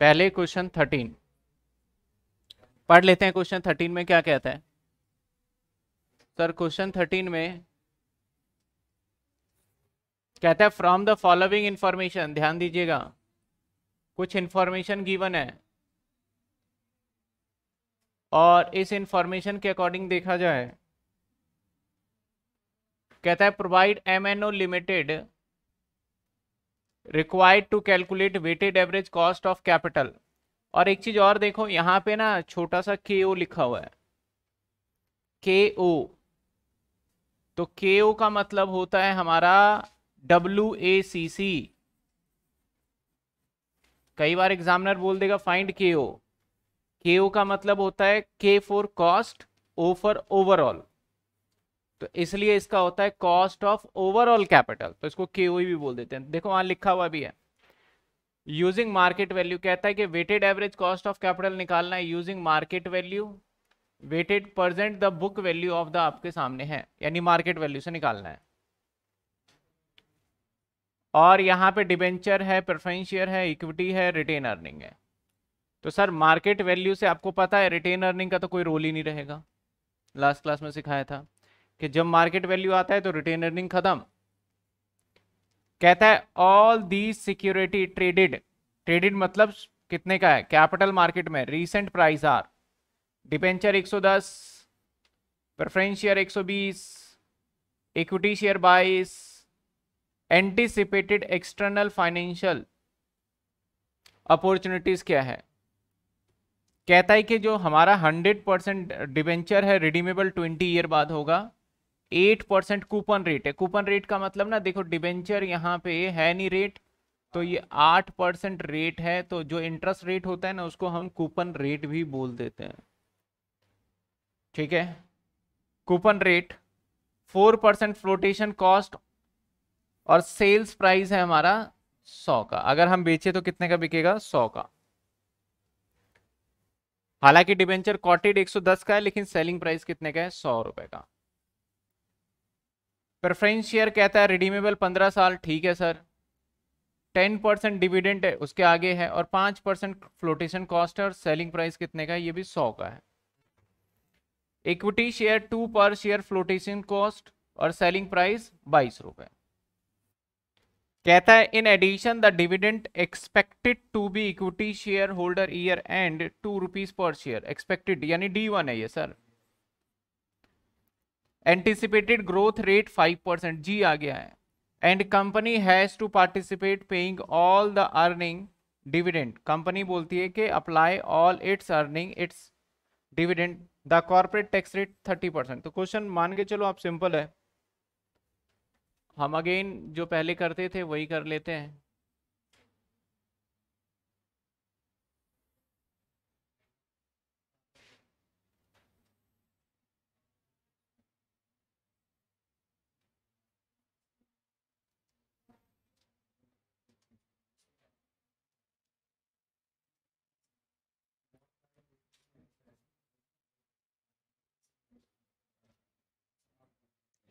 पहले question thirteen पढ़ लेते हैं क्वेश्चन थर्टीन में क्या कहता है सर क्वेश्चन थर्टीन में कहता है फ्रॉम द फॉलोइंग इंफॉर्मेशन ध्यान दीजिएगा कुछ इंफॉर्मेशन गिवन है और इस इंफॉर्मेशन के अकॉर्डिंग देखा जाए कहता है provide MNO Limited required to calculate weighted average cost of capital और एक चीज और देखो यहाँ पे ना छोटा सा के ओ लिखा हुआ है के ओ तो के ओ का मतलब होता है हमारा डब्ल्यू ए सी सी कई बार एग्जामिनर बोल देगा फाइंड के ओ के ओ का मतलब होता है K for cost O for overall तो इसलिए इसका होता है कॉस्ट ऑफ ओवरऑल कैपिटल तो इसको के e भी बोल देते हैं देखो वहां लिखा हुआ भी है यूजिंग मार्केट वैल्यू कहता है कि weighted average cost of capital निकालना है using market value weighted percent the book value of the आपके सामने है यानी मार्केट वैल्यू से निकालना है और यहाँ पे डिबेंचर है प्रेफरेंस है इक्विटी है रिटेन अर्निंग है तो सर मार्केट वैल्यू से आपको पता है रिटेन अर्निंग का तो कोई रोल ही नहीं रहेगा लास्ट क्लास में सिखाया था कि जब मार्केट वैल्यू आता है तो रिटेन अर्निंग खत्म कहता है all the security traded traded मतलब कितने का है कैपिटल मार्केट में recent price are debenture 110 preference share एक equity share 22 anticipated external financial opportunities क्या है कहता है कि जो हमारा 100 परसेंट डिवेंचर है रिडीमेबल 20 ईयर बाद होगा एट परसेंट कूपन रेट है कूपन रेट का मतलब ना देखो डिबेंचर यहाँ पे है नहीं रेट तो ये आठ परसेंट रेट है तो जो इंटरेस्ट रेट होता है ना उसको हम कूपन रेट भी बोल देते हैं ठीक है coupon rate four percent flotation cost और सेल्स प्राइस है हमारा सौ का अगर हम बेचे तो कितने का बिकेगा सौ का हालांकि डिबेंचर कॉटेड 110 का है लेकिन सेलिंग प्राइस कितने का है सौ रुपए का प्रेफरेंस शेयर कहता है रिडीमेबल पंद्रह साल ठीक है सर टेन परसेंट डिविडेंट उसके आगे है और पाँच परसेंट फ्लोटेशन कॉस्ट है और सेलिंग प्राइस कितने का है ये भी सौ का है equity share two per share flotation cost और सेलिंग प्राइस बाईस रुपये कहता है in addition the dividend expected to be equity share holder year and two rupees per share expected यानी डी वन है ये sir anticipated growth rate five percent G आ गया है and company has to participate paying all the earning dividend company बोलती है कि apply all its earning its dividend the corporate tax rate thirty percent तो question मान के चलो आप सिंपल है हम अगेन जो पहले करते थे वही कर लेते हैं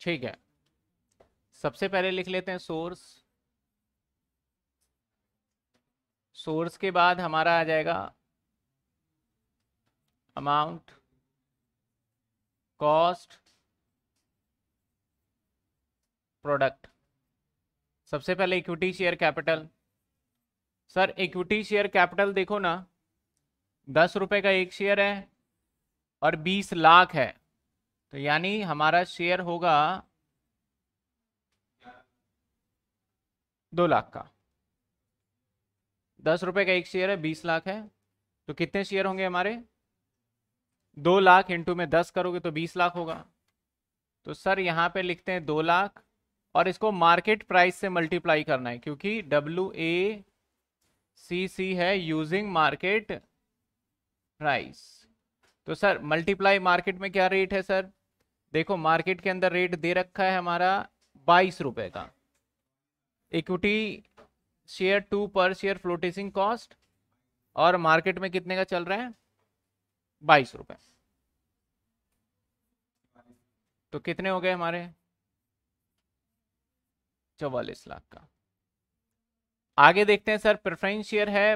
ठीक है सबसे पहले लिख लेते हैं सोर्स सोर्स के बाद हमारा आ जाएगा अमाउंट कॉस्ट प्रोडक्ट सबसे पहले equity share capital sir equity share capital देखो ना दस रुपए का एक शेयर है और बीस लाख है तो यानी हमारा शेयर होगा दो लाख का दस रुपए का एक शेयर है बीस लाख है तो कितने शेयर होंगे हमारे दो लाख इंटू में दस करोगे तो बीस लाख होगा तो सर यहाँ पे लिखते हैं दो लाख और इसको मार्केट प्राइस से मल्टीप्लाई करना है क्योंकि डब्ल्यू ए सी सी है यूजिंग मार्केट प्राइस तो सर मल्टीप्लाई मार्केट में क्या रेट है सर देखो मार्केट के अंदर रेट दे रखा है हमारा बाईस रुपये का equity share two per share flotation cost और मार्केट में कितने का चल रहा है बाईस रुपए तो कितने हो गए हमारे चौवालीस लाख का आगे देखते हैं सर प्रेफरेंस शेयर है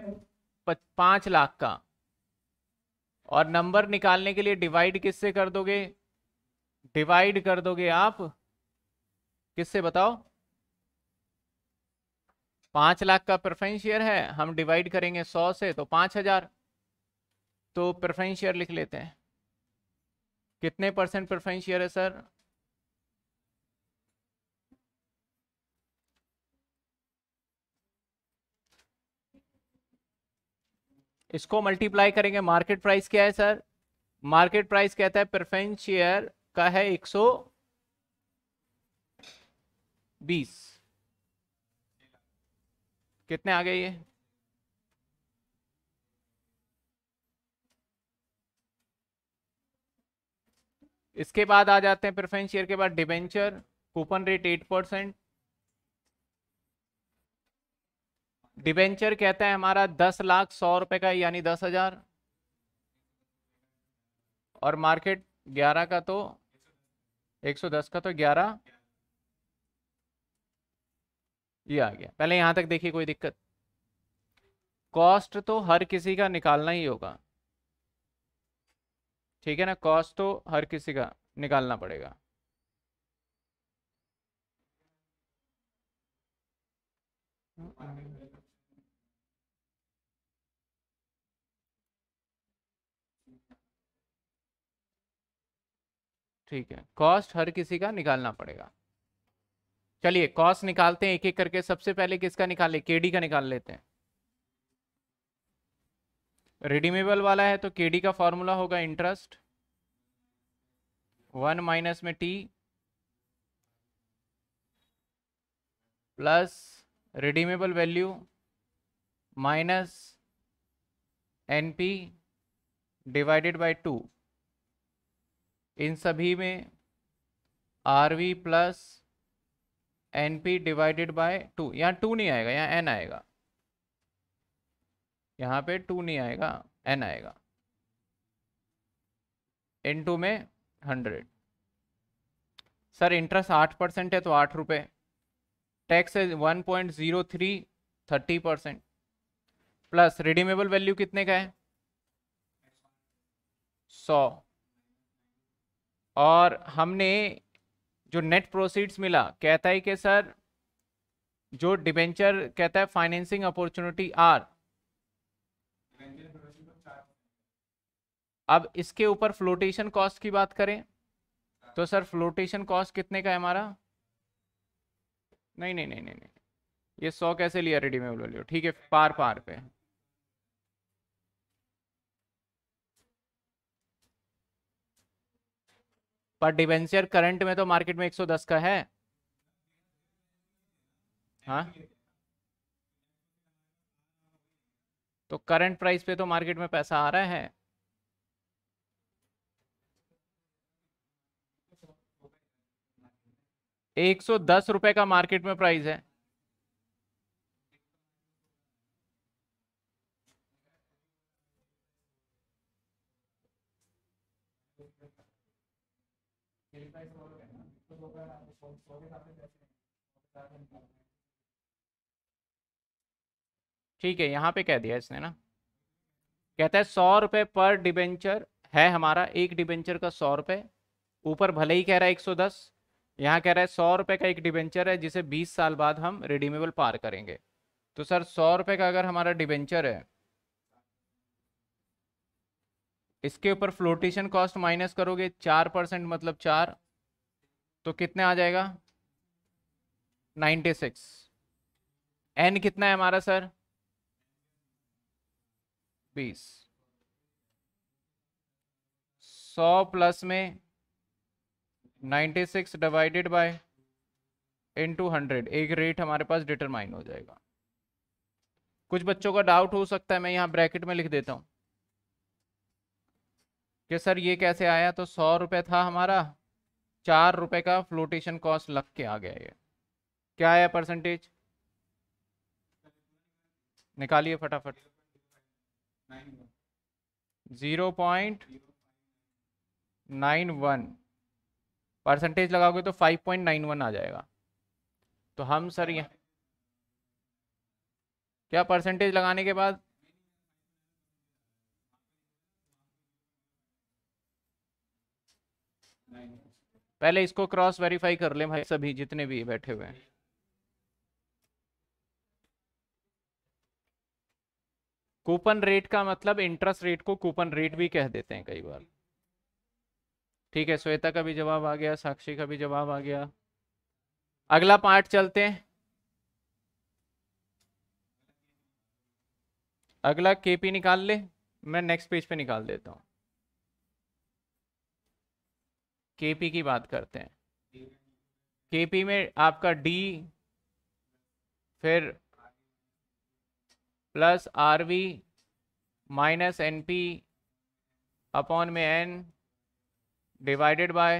पांच लाख का और नंबर निकालने के लिए डिवाइड किससे कर दोगे डिवाइड कर दोगे आप किससे बताओ पांच लाख का प्रेफरेंस शेयर है हम डिवाइड करेंगे सौ से तो पांच हजार तो प्रेफरेंस शेयर लिख लेते हैं कितने परसेंट प्रेफरेंस शेयर है सर इसको मल्टीप्लाई करेंगे मार्केट प्राइस क्या है सर मार्केट प्राइस कहता है प्रेफरेंस शेयर का है एक सौ बीस कितने आ गए ये इसके बाद आ जाते हैं प्रेफरेंस शेयर के बाद debenture coupon rate eight percent debenture कहता है हमारा दस लाख सौ रुपए का यानी दस हजार और मार्केट ग्यारह का तो एक सौ दस का तो ग्यारह ये आ गया पहले यहां तक देखिए कोई दिक्कत कॉस्ट तो हर किसी का निकालना ही होगा ठीक है ना कॉस्ट तो हर किसी का निकालना पड़ेगा Okay. ठीक है कॉस्ट हर किसी का निकालना पड़ेगा चलिए कॉस्ट निकालते हैं एक एक करके सबसे पहले किसका निकाले केडी का निकाल लेते हैं रिडीमेबल वाला है तो केडी का फॉर्मूला होगा इंटरेस्ट वन माइनस में T plus redeemable value minus NP divided by two इन सभी में R V plus N P divided by two यहाँ टू नहीं आएगा यहाँ एन आएगा यहाँ पे टू नहीं आएगा एन आएगा इन टू में हंड्रेड सर इंटरेस्ट आठ परसेंट है तो आठ रुपये टैक्स है one point zero three thirty percent plus redeemable value कितने का है सौ और हमने जो नेट प्रोसीड्स मिला कहता है कि सर जो डिबेंचर कहता है फाइनेंसिंग अपॉर्चुनिटी आर अब इसके ऊपर फ्लोटेशन कॉस्ट की बात करें तो सर फ्लोटेशन कॉस्ट कितने का है हमारा नहीं नहीं नहीं नहीं नहीं ये सौ कैसे लिया रेडीमेड वैल्यू ठीक है पार पार पे पर डिवेंचर करंट में तो मार्केट में 110 का है हाँ तो करंट प्राइस पे तो मार्केट में पैसा आ रहा है एक सौ दस रुपए का मार्केट में प्राइस है ठीक है यहाँ पे कह दिया इसने ना कहता है सौ रुपये पर डिबेंचर है हमारा एक डिबेंचर का सौ रुपये ऊपर भले ही कह रहा है एक सौ दस यहाँ कह रहा है सौ रुपये का एक डिबेंचर है जिसे बीस साल बाद हम रिडीमेबल पार करेंगे तो सर सौ रुपये का अगर हमारा डिबेंचर है इसके ऊपर फ्लोटेशन कॉस्ट माइनस करोगे चार परसेंट मतलब चार तो कितने आ जाएगा 96 सिक्स एन कितना है हमारा सर 20 100 प्लस में 96 six divided by two hundred एक रेट हमारे पास डिटरमाइन हो जाएगा कुछ बच्चों का डाउट हो सकता है मैं यहाँ ब्रैकेट में लिख देता हूं कि सर ये कैसे आया तो सौ रुपये था हमारा चार रुपए का फ्लोटेशन कॉस्ट लग के आ गया ये क्या आया परसेंटेज निकालिए फटाफट zero point nine one percentage लगाओगे तो फाइव पॉइंट नाइन वन आ जाएगा तो हम सर यहाँ क्या परसेंटेज लगाने के बाद पहले इसको क्रॉस वेरीफाई कर ले भाई सभी जितने भी बैठे हुए हैं कूपन रेट का मतलब इंटरेस्ट रेट को कूपन रेट भी कह देते हैं कई बार ठीक है श्वेता का भी जवाब आ गया साक्षी का भी जवाब आ गया अगला पार्ट चलते हैं अगला केपी निकाल ले मैं नेक्स्ट पेज पे निकाल देता हूं केपी की बात करते हैं केपी में आपका डी फिर plus R V minus N P upon में N divided by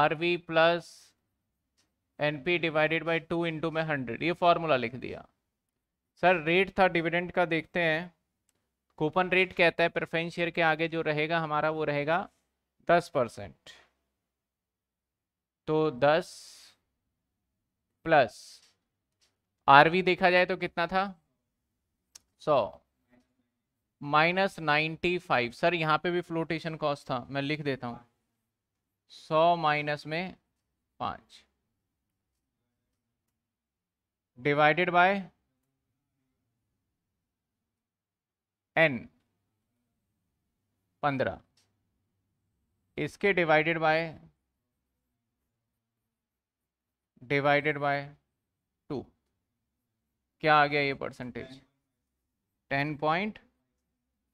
R V plus N P divided by two into में हंड्रेड ये फॉर्मूला लिख दिया सर रेट था डिविडेंड का देखते हैं कूपन रेट कहता है प्रेफरेंस शेयर के आगे जो रहेगा हमारा वो रहेगा दस परसेंट तो दस प्लस आरवी देखा जाए तो कितना था सौ माइनस नाइन्टी फाइव सर यहाँ पे भी फ्लोटेशन कॉस्ट था मैं लिख देता हूँ सौ माइनस में पाँच डिवाइडेड बाय एन पंद्रह इसके divided by divided by two क्या आ गया ये percentage ten point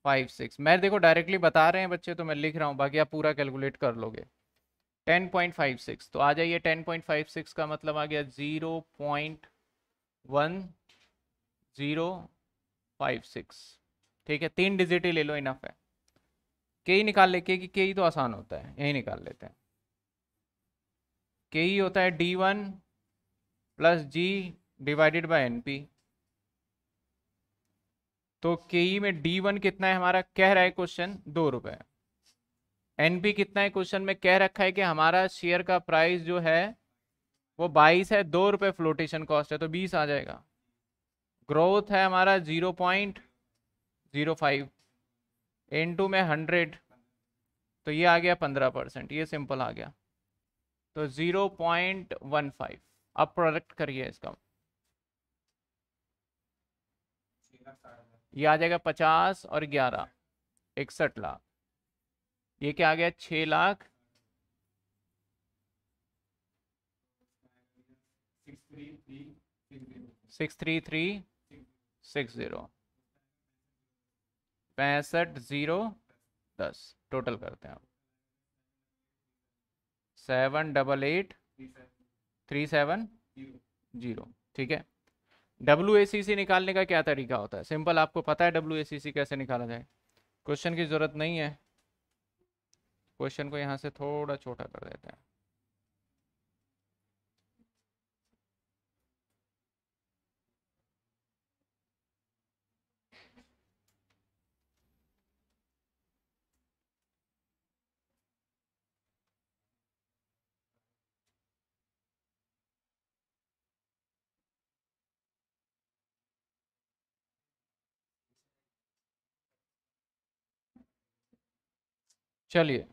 five six मैं देखो डायरेक्टली बता रहे हैं बच्चे तो मैं लिख रहा हूँ बाकी आप पूरा कैलकुलेट कर लोगे टेन पॉइंट फाइव सिक्स तो आ जाइए टेन पॉइंट फाइव सिक्स का मतलब आ गया zero point one zero five six ठीक है तीन डिजिट ही ले लो इनफ है के ही निकाल ले के की के ही तो आसान होता है यही निकाल लेते हैं के ही होता है D one plus G divided by N P तो के ई में डी वन कितना है हमारा कह रहा है क्वेश्चन दो रुपए एन पी कितना है क्वेश्चन में कह रखा है कि हमारा शेयर का प्राइस जो है वो बाईस है दो रुपए फ्लोटेशन कॉस्ट है तो बीस आ जाएगा ग्रोथ है हमारा zero point zero five two में हंड्रेड तो ये आ गया पंद्रह परसेंट ये सिंपल आ गया तो ज़ीरो पॉइंट वन फाइव अब प्रोडक्ट करिए इसका ये आ जाएगा पचास और ग्यारह इकसठ लाख ये क्या आ गया छ lakh six three three six zero पैंसठ ज़ीरो दस टोटल करते हैं आप seven double eight three seven zero ठीक है डब्ल्यू ए सी सी निकालने का क्या तरीका होता है सिंपल आपको पता है डब्ल्यू ए सी सी कैसे निकाला जाए क्वेश्चन की ज़रूरत नहीं है क्वेश्चन को यहाँ से थोड़ा छोटा कर देते हैं चलिए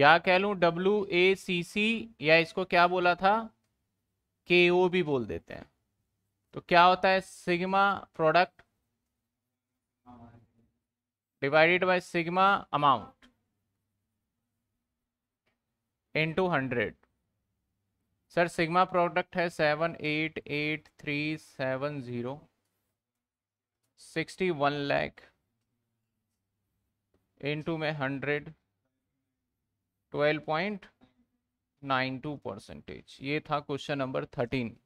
या कह लू डब्ल्यू ए सी सी या इसको क्या बोला था के ओ भी बोल देते हैं तो क्या होता है sigma product divided by sigma amount into hundred sir sigma product है seven eight eight three seven zero sixty one lakh two में hundred twelve point nine two percentage ये था क्वेश्चन नंबर थर्टीन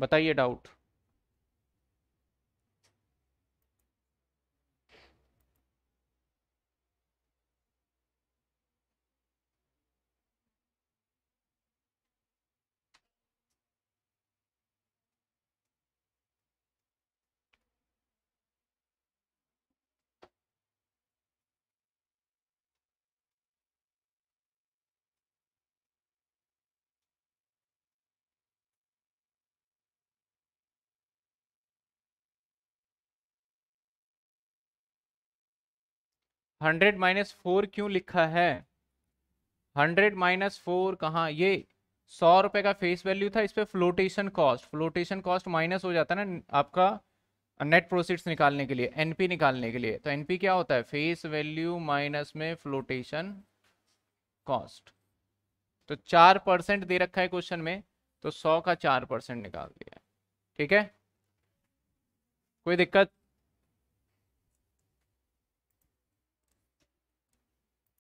बताइए डाउट हंड्रेड माइनस फोर क्यों लिखा है hundred minus four कहाँ ये सौ रुपये का फेस वैल्यू था इस पर flotation cost flotation cost minus हो जाता है ना आपका नेट प्रोसीड्स निकालने के लिए एनपी निकालने के लिए तो एनपी क्या होता है फेस वैल्यू माइनस में फ्लोटेशन कॉस्ट तो चार परसेंट दे रखा है क्वेश्चन में तो सौ का चार परसेंट निकाल दिया ठीक है कोई दिक्कत